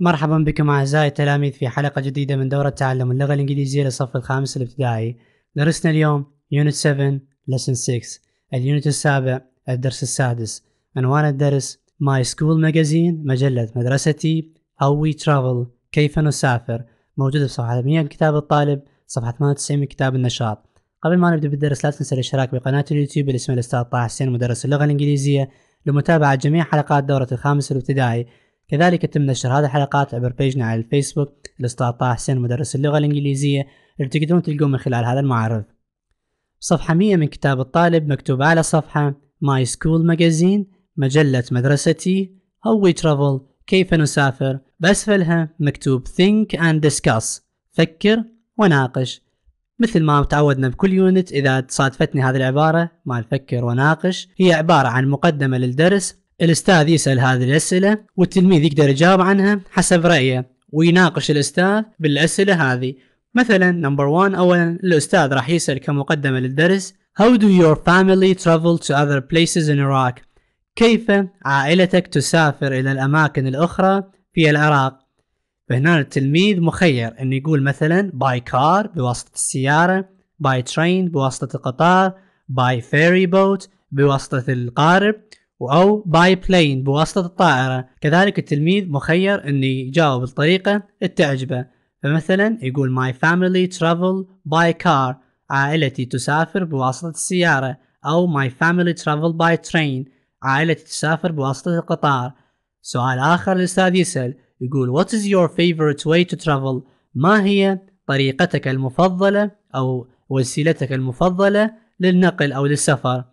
مرحبا بكم أعزائي التلاميذ في حلقة جديدة من دورة تعلم اللغة الإنجليزية للصف الخامس الابتدائي درسنا اليوم يونت 7 لسن 6 اليونت السابع الدرس السادس عنوان الدرس ماي سكول ماجازين مجلة مدرستي أو وي ترافل كيف نسافر موجودة في صفحة 100 من كتاب الطالب صفحة 98 من كتاب النشاط قبل ما نبدأ بالدرس لا تنسى الاشتراك بقناة اليوتيوب اللي الأستاذ طه حسين مدرس اللغة الإنجليزية لمتابعة جميع حلقات دورة الخامس الابتدائي كذلك يتم نشر هذه الحلقات عبر بيجنا على الفيسبوك الأستاذ طه حسين مدرس اللغة الإنجليزية اللي تقدرون تلقوه من خلال هذا المعرض صفحة 100 من كتاب الطالب مكتوب على صفحة ماي سكول ماجازين مجلة مدرستي How we travel كيف نسافر بأسفلها مكتوب think and discuss فكر وناقش مثل ما تعودنا بكل يونت إذا صادفتني هذه العبارة مع الفكر وناقش هي عبارة عن مقدمة للدرس الاستاذ يسال هذه الاسئله والتلميذ يقدر يجاوب عنها حسب رايه ويناقش الاستاذ بالاسئله هذه مثلا نمبر 1 اولا الاستاذ راح يسال كمقدمه للدرس How do your family travel to other places in Iraq? كيف عائلتك تسافر إلى الأماكن الأخرى في العراق؟ فهنا التلميذ مخير أن يقول مثلا by car بواسطة السيارة by train بواسطة القطار by ferry boat بواسطة القارب أو باي بلين بواسطة الطائرة كذلك التلميذ مخير أن يجاوب الطريقة التعجبه فمثلا يقول my family travel by car عائلتي تسافر بواسطة السيارة أو my family travel by train عائلتي تسافر بواسطة القطار سؤال آخر الأستاذ يسأل يقول what is your favorite way to travel ما هي طريقتك المفضلة أو وسيلتك المفضلة للنقل أو للسفر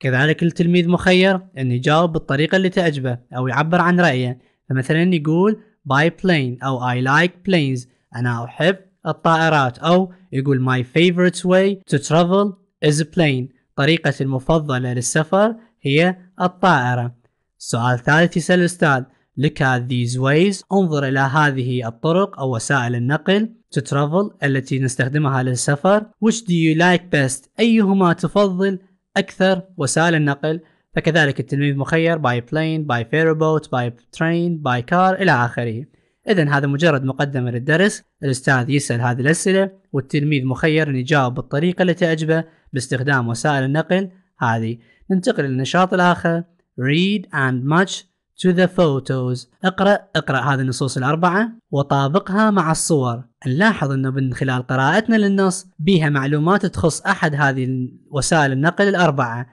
كذلك التلميذ مخير أن يجاوب بالطريقة اللي تعجبه أو يعبر عن رأيه فمثلا يقول by plane أو I like planes أنا أحب الطائرات أو يقول my favorite way to travel is a plane طريقتي المفضلة للسفر هي الطائرة السؤال الثالث يسأل الأستاذ look at these ways انظر إلى هذه الطرق أو وسائل النقل to travel التي نستخدمها للسفر which do you like best أيهما تفضل أكثر وسائل النقل فكذلك التلميذ مخير باي بلين باي فيربوت باي ترين باي كار إلى آخره إذا هذا مجرد مقدمة للدرس الأستاذ يسأل هذه الأسئلة والتلميذ مخير أن يجاوب بالطريقة التي تعجبه باستخدام وسائل النقل هذه ننتقل للنشاط الآخر read and match to the photos اقرأ اقرأ هذه النصوص الأربعة وطابقها مع الصور نلاحظ أنه من خلال قراءتنا للنص بيها معلومات تخص أحد هذه وسائل النقل الأربعة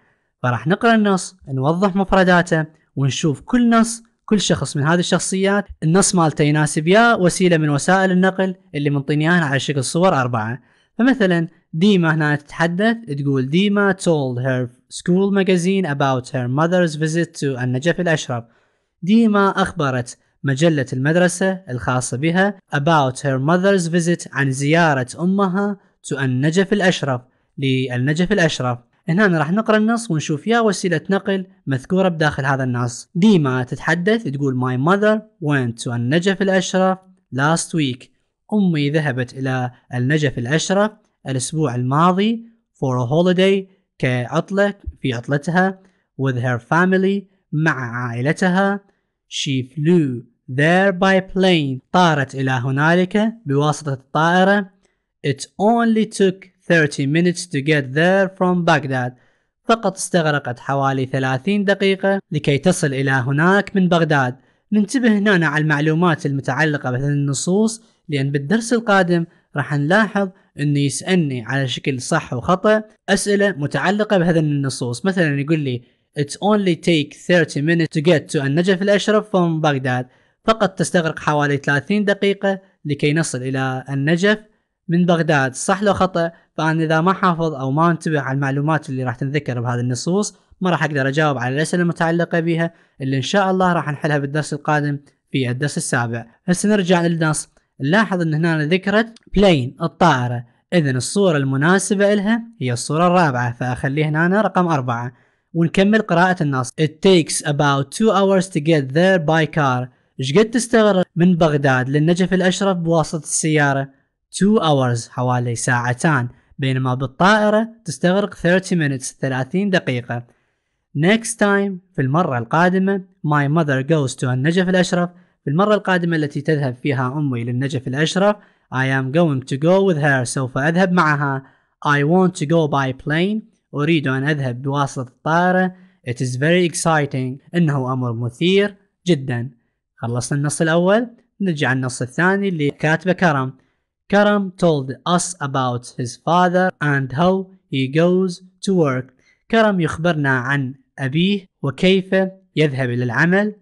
فراح نقرأ النص نوضح مفرداته ونشوف كل نص كل شخص من هذه الشخصيات النص مالته يناسب يا وسيلة من وسائل النقل اللي منطينيها على شكل صور أربعة فمثلا ديما هنا تتحدث تقول ديما told her school magazine about her mother's visit to النجف الأشرف ديما أخبرت مجلة المدرسة الخاصة بها about her mother's visit عن زيارة أمها to النجف الأشرف للنجف الأشرف هنا راح نقرا النص ونشوف يا وسيله نقل مذكوره بداخل هذا النص ديما تتحدث تقول my mother went to النجف الاشرف last week امي ذهبت الى النجف الاشرف الاسبوع الماضي for a holiday كعطله في عطلتها with her family مع عائلتها she flew there by plane طارت إلى هنالك بواسطة الطائرة it only took 30 minutes to get there from Baghdad فقط استغرقت حوالي 30 دقيقة لكي تصل إلى هناك من بغداد ننتبه هنا على المعلومات المتعلقة بالنصوص لأن بالدرس القادم راح نلاحظ انه يسالني على شكل صح وخطا اسئله متعلقه بهذه النصوص مثلا يقول لي It only take 30 minutes to get to النجف الأشرف from بغداد فقط تستغرق حوالي 30 دقيقة لكي نصل إلى النجف من بغداد صح لو خطأ فأنا إذا ما حافظ أو ما انتبه على المعلومات اللي راح تنذكر بهذه النصوص ما راح أقدر أجاوب على الأسئلة المتعلقة بها اللي إن شاء الله راح نحلها بالدرس القادم في الدرس السابع هسه نرجع للنص نلاحظ أن هنا ذكرت بلين الطائرة إذا الصورة المناسبة لها هي الصورة الرابعة فأخليها هنا رقم أربعة ونكمل قراءة النص It takes about two hours to get there by car شقد تستغرق من بغداد للنجف الأشرف بواسطة السيارة two hours حوالي ساعتان بينما بالطائرة تستغرق 30 minutes 30 دقيقة Next time في المرة القادمة My mother goes to النجف الأشرف في المرة القادمة التي تذهب فيها أمي للنجف الأشرف I am going to go with her سوف أذهب معها I want to go by plane أريد أن أذهب بواسطة الطائرة It is very exciting إنه أمر مثير جدا خلصنا النص الأول نرجع النص الثاني اللي كاتبه كرم كرم told us about his father and how he goes to work كرم يخبرنا عن أبيه وكيف يذهب إلى العمل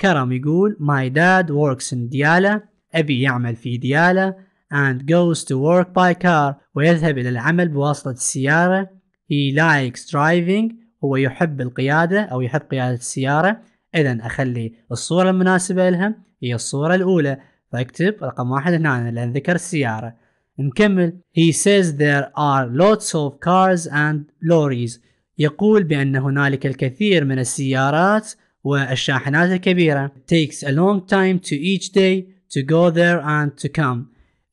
كرم يقول My dad works in ديالة أبي يعمل في ديالة and goes to work by car ويذهب إلى العمل بواسطة السيارة he likes driving هو يحب القيادة أو يحب قيادة السيارة إذا أخلي الصورة المناسبة لها هي الصورة الأولى فأكتب رقم واحد هنا لأن ذكر السيارة نكمل he says there are lots of cars and lorries يقول بأن هنالك الكثير من السيارات والشاحنات الكبيرة takes a long time to each day to go there and to come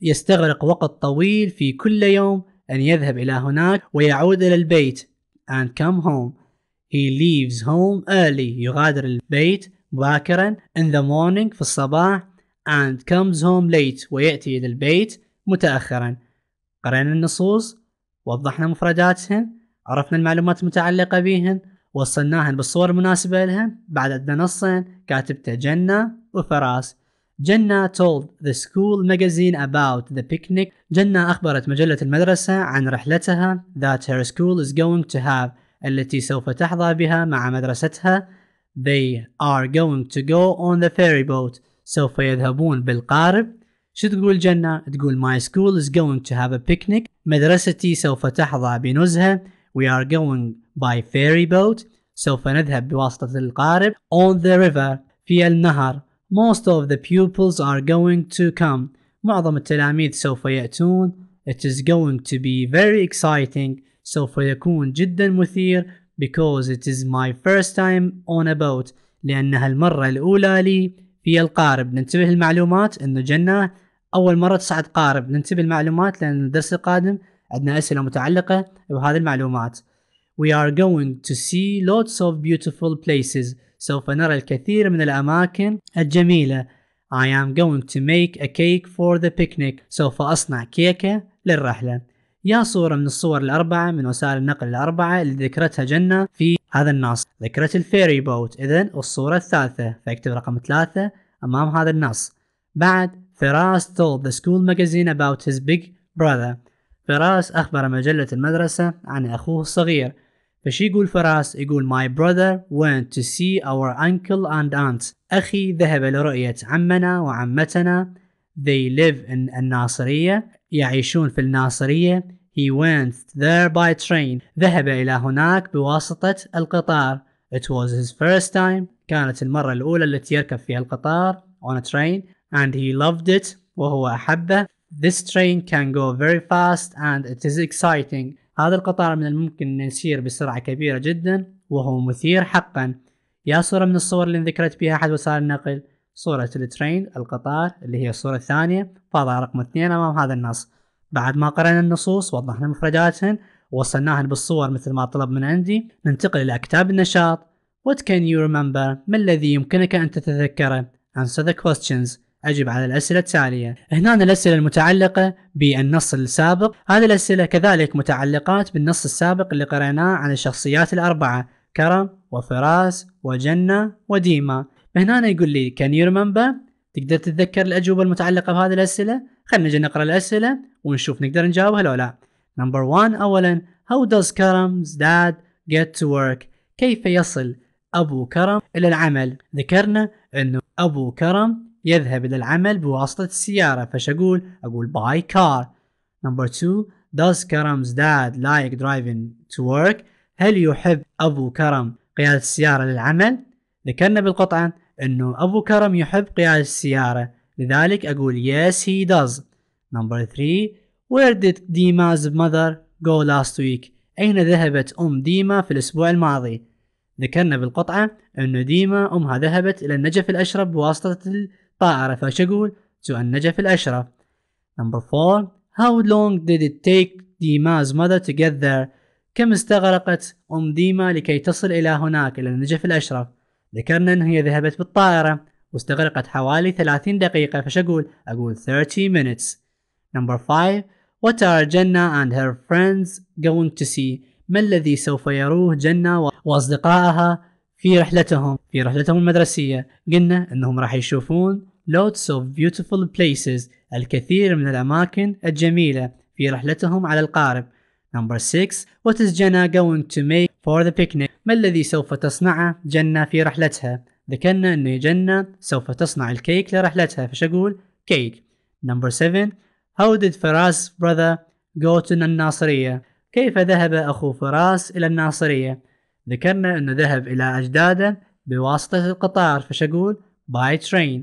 يستغرق وقت طويل في كل يوم أن يذهب إلى هناك ويعود إلى البيت and come home he leaves home early يغادر البيت مباكرا in the morning في الصباح and comes home late ويأتي إلى البيت متأخرا قرأنا النصوص وضحنا مفرداتهم عرفنا المعلومات المتعلقة بهن وصلناهن بالصور المناسبة لهم بعد عندنا نصين كاتب تجنى وفراس جنا told the school magazine about the picnic. جنة أخبرت مجلة المدرسة عن رحلتها that her school is going to have التي سوف تحظى بها مع مدرستها. They are going to go on the ferry boat. سوف يذهبون بالقارب. شو تقول جنة؟ تقول my school is going to have a picnic. مدرستي سوف تحظى بنزهة. We are going by ferry boat. سوف نذهب بواسطة القارب on the river في النهر most of the pupils are going to come معظم التلاميذ سوف يأتون it is going to be very exciting سوف يكون جدا مثير because it is my first time on a boat لأنها المرة الأولى لي في القارب ننتبه المعلومات أنه جنة أول مرة تصعد قارب ننتبه المعلومات لأن الدرس القادم عندنا أسئلة متعلقة بهذه المعلومات We are going to see lots of beautiful places سوف نرى الكثير من الأماكن الجميلة I am going to make a cake for the picnic سوف أصنع كيكة للرحلة يا صورة من الصور الأربعة من وسائل النقل الأربعة اللي ذكرتها جنة في هذا النص ذكرت الفيري بوت إذن الصورة الثالثة فاكتب رقم ثلاثة أمام هذا النص بعد فراس told the school magazine about his big brother فراس أخبر مجلة المدرسة عن أخوه الصغير فشي يقول فراس يقول My brother went to see our uncle and aunt أخي ذهب لرؤية عمنا وعمتنا They live in الناصرية يعيشون في الناصرية He went there by train ذهب إلى هناك بواسطة القطار It was his first time كانت المرة الأولى التي يركب فيها القطار on a train and he loved it وهو أحبه This train can go very fast and it is exciting هذا القطار من الممكن أن يسير بسرعة كبيرة جدا وهو مثير حقا يا صورة من الصور اللي ذكرت بها أحد وسائل النقل صورة الترين القطار اللي هي الصورة الثانية فاضع رقم اثنين أمام هذا النص بعد ما قرأنا النصوص وضحنا مفرداتهن ووصلناهن بالصور مثل ما طلب من عندي ننتقل إلى كتاب النشاط What can you remember؟ ما الذي يمكنك أن تتذكره؟ Answer the questions أجب على الأسئلة التالية هنا الأسئلة المتعلقة بالنص السابق هذه الأسئلة كذلك متعلقات بالنص السابق اللي قرأناه عن الشخصيات الأربعة كرم وفراس وجنة وديما هنا يقول لي كان يو ريمبر تقدر تتذكر الأجوبة المتعلقة بهذه الأسئلة خلينا نجي نقرأ الأسئلة ونشوف نقدر نجاوبها لو لا نمبر 1 أولا How does Karam's dad get to work كيف يصل أبو كرم إلى العمل ذكرنا أنه أبو كرم يذهب إلى العمل بواسطة السيارة فش أقول؟ أقول باي كار نمبر 2 Does Karam's dad like driving to work؟ هل يحب أبو كرم قيادة السيارة للعمل؟ ذكرنا بالقطعة أنه أبو كرم يحب قيادة السيارة لذلك أقول yes he does Number 3 Where did Dima's mother go last week؟ أين ذهبت أم ديما في الأسبوع الماضي؟ ذكرنا بالقطعة أن ديما أمها ذهبت إلى النجف الأشرب بواسطة فأعرف إيش أقول سؤال النجف الأشرف نمبر 4 How long did it take Dima's mother to get there كم استغرقت أم ديما لكي تصل إلى هناك إلى النجف الأشرف ذكرنا أن هي ذهبت بالطائرة واستغرقت حوالي 30 دقيقة فش أقول أقول 30 minutes Number 5 What are Jenna and her friends going to see ما الذي سوف يروه جنة وأصدقائها في رحلتهم في رحلتهم المدرسية قلنا أنهم راح يشوفون lots of beautiful places الكثير من الأماكن الجميلة في رحلتهم على القارب Number 6 What is Jenna going to make for the picnic? ما الذي سوف تصنعه جنة في رحلتها؟ ذكرنا أن جنة سوف تصنع الكيك لرحلتها فش أقول؟ كيك Number 7 How did Faraz brother go to الناصرية؟ كيف ذهب أخو فراس إلى الناصرية؟ ذكرنا أنه ذهب إلى أجداده بواسطة القطار فش أقول by train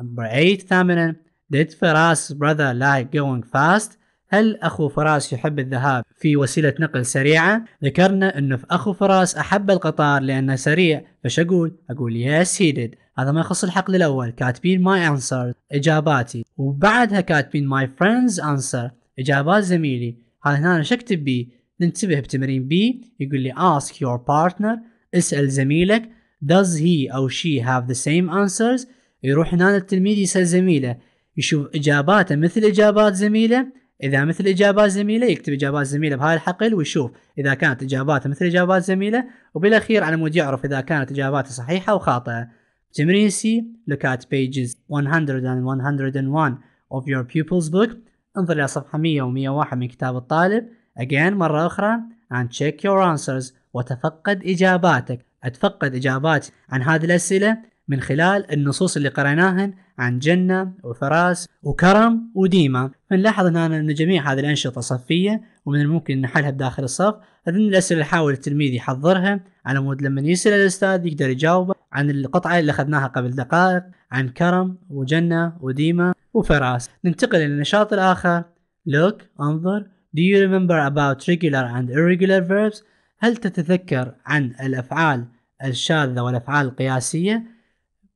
نمبر 8 ثامنا ديد فراس براذر لايك جوينج فاست هل أخو فراس يحب الذهاب في وسيلة نقل سريعة؟ ذكرنا أنه في أخو فراس أحب القطار لأنه سريع فش أقول؟ أقول yes he did هذا ما يخص الحقل الأول كاتبين my answer إجاباتي وبعدها كاتبين my friends answer إجابات زميلي هذا هنا شو أكتب بيه؟ ننتبه بتمرين بي يقول لي ask your partner اسأل زميلك does he أو she have the same answers يروح هنا التلميذ يسأل زميله يشوف إجاباته مثل إجابات زميله إذا مثل إجابات زميله يكتب إجابات زميله بهاي الحقل ويشوف إذا كانت إجاباته مثل إجابات زميله وبالأخير على مود يعرف إذا كانت إجاباته صحيحة أو خاطئة تمرين سي look at pages 100 and 101 of your pupil's book انظر إلى صفحة 100 و 101 من كتاب الطالب Again مرة أخرى and check your answers وتفقد إجاباتك أتفقد إجاباتي عن هذه الأسئلة من خلال النصوص اللي قرأناها عن جنة وفراس وكرم وديمة فنلاحظ هنا أن جميع هذه الأنشطة صفية ومن الممكن نحلها بداخل الصف هذين الأسئلة اللي يحاول التلميذ يحضرها على مود لما يسأل الأستاذ يقدر يجاوبه عن القطعة اللي أخذناها قبل دقائق عن كرم وجنة وديمة وفراس ننتقل للنشاط الآخر لوك انظر Do you remember about regular and irregular verbs؟ هل تتذكر عن الأفعال الشاذة والأفعال القياسية؟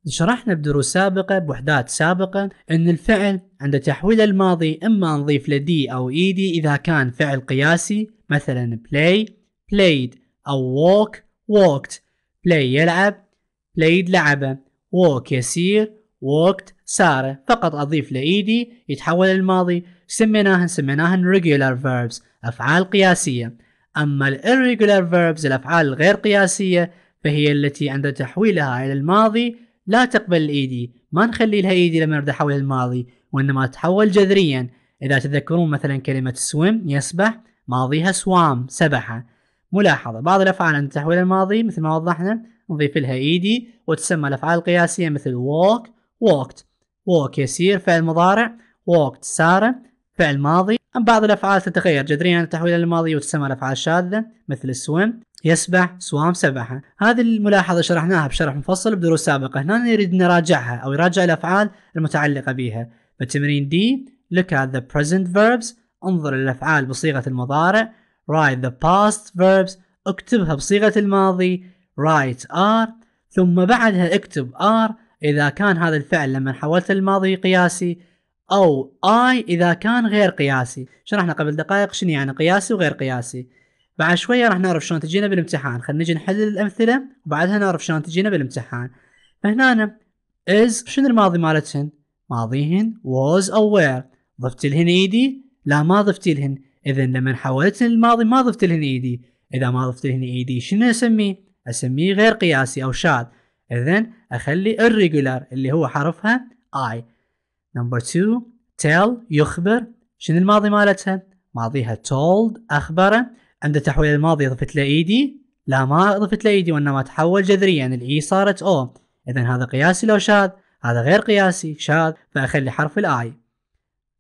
شرحنا بدروس سابقة بوحدات سابقة أن الفعل عند تحويل الماضي إما نضيف لدي أو إيدي e إذا كان فعل قياسي مثلا play played أو walk walked play يلعب played لعبه walk يسير walked سارة فقط أضيف لإيدي يتحول للماضي سميناهن سميناهن regular verbs أفعال قياسية أما ال irregular verbs الأفعال الغير قياسية فهي التي عند تحويلها إلى الماضي لا تقبل الإيدي ما نخلي لها إيدي لما نرد حول الماضي وإنما تتحول جذريا إذا تذكرون مثلا كلمة swim يسبح ماضيها swam سبحة ملاحظة بعض الأفعال عند تحويل الماضي مثل ما وضحنا نضيف لها إيدي وتسمى الأفعال القياسية مثل walk walked walk يسير فعل مضارع walked سارة فعل ماضي أم بعض الأفعال تتغير جذريا عن التحويل الماضي وتسمى الأفعال شاذة مثل swim يسبح سوام سبحة هذه الملاحظة شرحناها بشرح مفصل بدروس سابقة هنا نريد نراجعها أو نراجع الأفعال المتعلقة بها فتمرين دي look at the present verbs انظر للأفعال بصيغة المضارع write the past verbs اكتبها بصيغة الماضي write are ثم بعدها اكتب are إذا كان هذا الفعل لما حولت الماضي قياسي أو I إذا كان غير قياسي شرحنا قبل دقائق شنو يعني قياسي وغير قياسي بعد شوية راح نعرف شلون تجينا بالامتحان خلينا نجي نحلل الأمثلة وبعدها نعرف شلون تجينا بالامتحان فهنا is شنو الماضي مالتهن ماضيهن was أو were ضفت لهن ايدي لا ما ضفت لهن اذا لما حولت الماضي ما ضفت لهن ايدي اذا ما ضفت لهن ايدي شنو اسميه اسميه غير قياسي او شاذ إذن اخلي الريجولار اللي هو حرفها I نمبر 2 tell يخبر شنو الماضي مالتها ماضيها told اخبره عند تحويل الماضي ضفت له ايدي لا ما ضفت له ايدي وانما تحول جذريا يعني الاي صارت او إذن هذا قياسي لو شاذ هذا غير قياسي شاذ فاخلي حرف الاي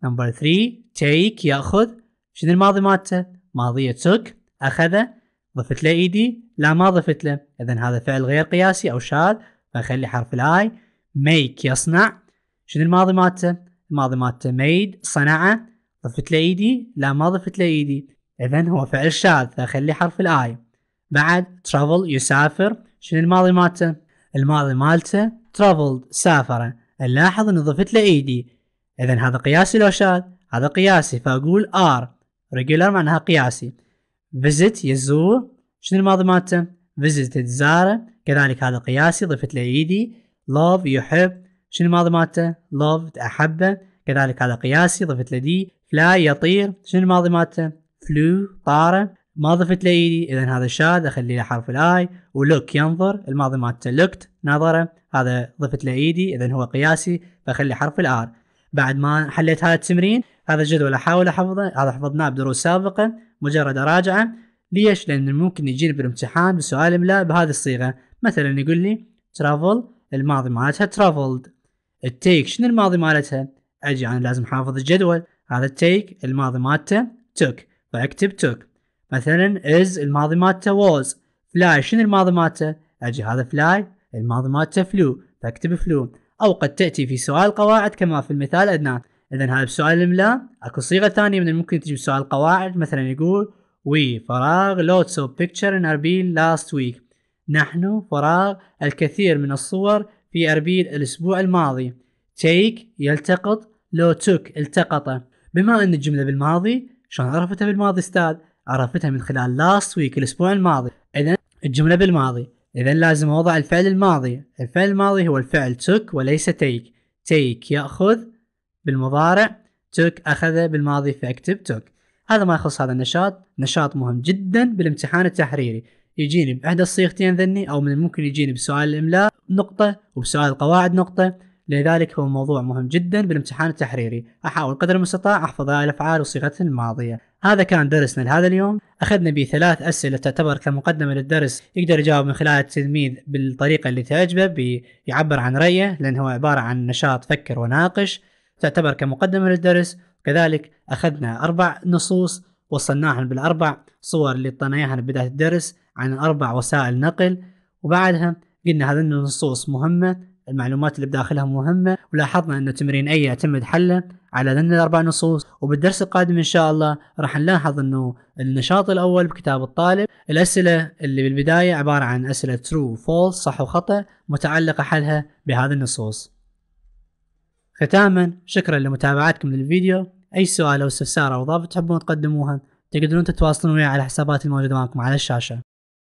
نمبر 3 take ياخذ شنو الماضي مالته ماضيه took اخذه ضفت له ايدي لا ما ضفت له اذا هذا فعل غير قياسي او شاذ فخلي حرف الاي ميك يصنع شنو الماضي مالته الماضي مالته ميد صنعه ضفت له ايدي لا ما ضفت له ايدي اذا هو فعل شاذ فخلي حرف الاي بعد travel يسافر شنو الماضي مالته الماضي مالته traveled سافر نلاحظ ان ضفت له ايدي اذا هذا قياسي لو شاذ هذا قياسي فاقول ار regular معناها قياسي فيزت يزور شنو الماضي مالته visited زاره كذلك هذا قياسي ضفت له ايدي لوف يحب شنو الماضي مالته loved احبه كذلك هذا قياسي ضفت له دي فلاي يطير شنو الماضي مالته فلو طاره ما ضفت له ايدي اذا هذا شاد اخلي له حرف الاي ولوك ينظر الماضي مالته لوكت نظره هذا ضفت له ايدي اذا هو قياسي فخلي حرف الار بعد ما حليت هذا التمرين هذا الجدول احاول احفظه هذا حفظناه بدروس سابقه مجرد اراجعه ليش؟ لان ممكن يجيني بالامتحان بسؤال املاء بهذه الصيغه مثلا يقول لي ترافل الماضي مالتها ترافلد التيك شنو الماضي مالتها؟ اجي انا لازم احافظ الجدول هذا التيك الماضي مالته توك فاكتب توك مثلا از الماضي مالته ووز فلاي شنو الماضي مالته؟ اجي هذا فلاي الماضي مالته فلو فاكتب فلو أو قد تأتي في سؤال قواعد كما في المثال أدنان إذا هذا بسؤال الإملاء أكو صيغة ثانية من الممكن تجيب سؤال قواعد مثلا يقول وي فراغ lots of بيكتشر in أربيل last week نحن فراغ الكثير من الصور في أربيل الأسبوع الماضي take يلتقط لو توك التقطه بما أن الجملة بالماضي شلون عرفتها بالماضي استاذ؟ عرفتها من خلال last week الأسبوع الماضي إذا الجملة بالماضي إذا لازم أوضع الفعل الماضي الفعل الماضي هو الفعل took وليس take take يأخذ بالمضارع took أخذ بالماضي فأكتب took هذا ما يخص هذا النشاط نشاط مهم جدا بالامتحان التحريري يجيني بإحدى الصيغتين ذني أو من الممكن يجيني بسؤال الإملاء نقطة وبسؤال القواعد نقطة لذلك هو موضوع مهم جدا بالامتحان التحريري أحاول قدر المستطاع أحفظ الأفعال وصيغتها الماضية هذا كان درسنا لهذا اليوم أخذنا به ثلاث أسئلة تعتبر كمقدمة للدرس يقدر يجاوب من خلالها التلميذ بالطريقة اللي تعجبه بيعبر عن رأيه لأن هو عبارة عن نشاط فكر وناقش تعتبر كمقدمة للدرس كذلك أخذنا أربع نصوص وصلناها بالأربع صور اللي اعطيناها بداية الدرس عن أربع وسائل نقل وبعدها قلنا هذه النصوص مهمة المعلومات اللي بداخلها مهمة ولاحظنا أن تمرين أي يعتمد حله على ذن الأربع نصوص وبالدرس القادم إن شاء الله راح نلاحظ أنه النشاط الأول بكتاب الطالب الأسئلة اللي بالبداية عبارة عن أسئلة ترو فولس صح وخطأ متعلقة حلها بهذه النصوص ختاما شكرا لمتابعتكم للفيديو أي سؤال أو استفسار أو إضافة تحبون تقدموها تقدرون تتواصلون وياي على حساباتي الموجودة معكم على الشاشة